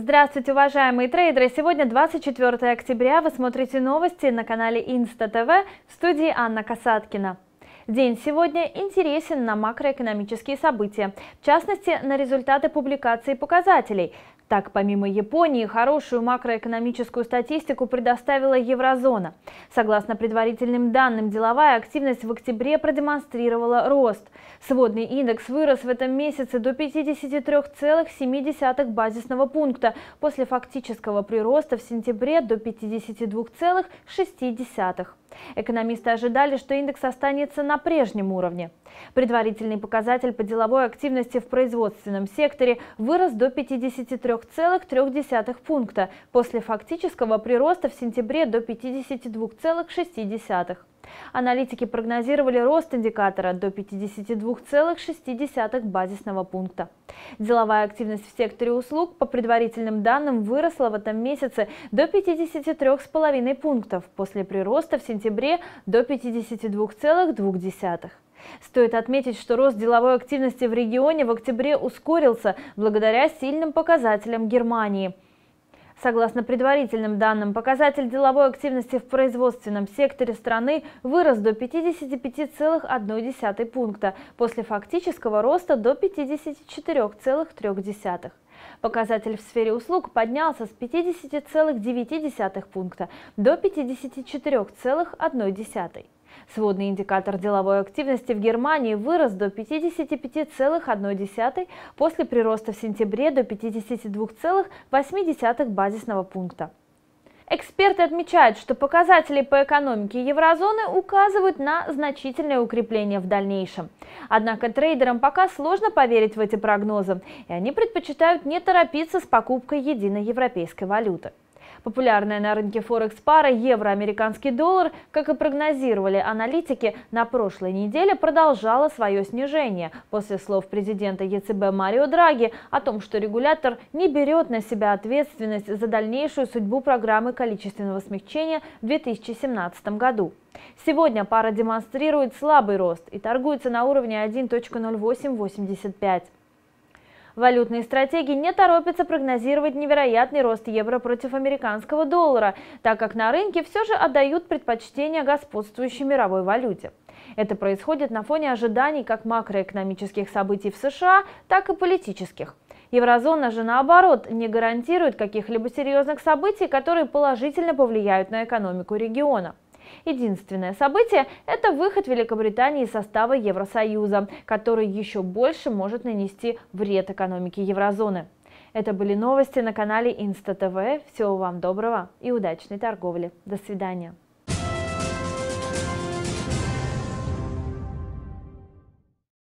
Здравствуйте, уважаемые трейдеры! Сегодня 24 октября. Вы смотрите новости на канале Инста ТВ в студии Анна Касаткина. День сегодня интересен на макроэкономические события, в частности, на результаты публикации показателей. Так, помимо Японии, хорошую макроэкономическую статистику предоставила еврозона. Согласно предварительным данным, деловая активность в октябре продемонстрировала рост. Сводный индекс вырос в этом месяце до 53,7 базисного пункта после фактического прироста в сентябре до 52,6. Экономисты ожидали, что индекс останется на прежнем уровне. Предварительный показатель по деловой активности в производственном секторе вырос до 53,3 пункта после фактического прироста в сентябре до 52,6. Аналитики прогнозировали рост индикатора до 52,6 базисного пункта. Деловая активность в секторе услуг, по предварительным данным, выросла в этом месяце до 53,5 пунктов после прироста в сентябре до 52,2. Стоит отметить, что рост деловой активности в регионе в октябре ускорился благодаря сильным показателям Германии – Согласно предварительным данным, показатель деловой активности в производственном секторе страны вырос до 55,1 пункта после фактического роста до 54,3. Показатель в сфере услуг поднялся с 50,9 пункта до 54,1. Сводный индикатор деловой активности в Германии вырос до 55,1 после прироста в сентябре до 52,8 базисного пункта. Эксперты отмечают, что показатели по экономике еврозоны указывают на значительное укрепление в дальнейшем. Однако трейдерам пока сложно поверить в эти прогнозы, и они предпочитают не торопиться с покупкой единой европейской валюты. Популярная на рынке Форекс-пара евро-американский доллар, как и прогнозировали аналитики, на прошлой неделе продолжала свое снижение. После слов президента ЕЦБ Марио Драги о том, что регулятор не берет на себя ответственность за дальнейшую судьбу программы количественного смягчения в 2017 году. Сегодня пара демонстрирует слабый рост и торгуется на уровне 1.0885. Валютные стратегии не торопятся прогнозировать невероятный рост евро против американского доллара, так как на рынке все же отдают предпочтение господствующей мировой валюте. Это происходит на фоне ожиданий как макроэкономических событий в США, так и политических. Еврозона же, наоборот, не гарантирует каких-либо серьезных событий, которые положительно повлияют на экономику региона. Единственное событие – это выход Великобритании из состава Евросоюза, который еще больше может нанести вред экономике еврозоны. Это были новости на канале Инста ТВ. Всего вам доброго и удачной торговли. До свидания.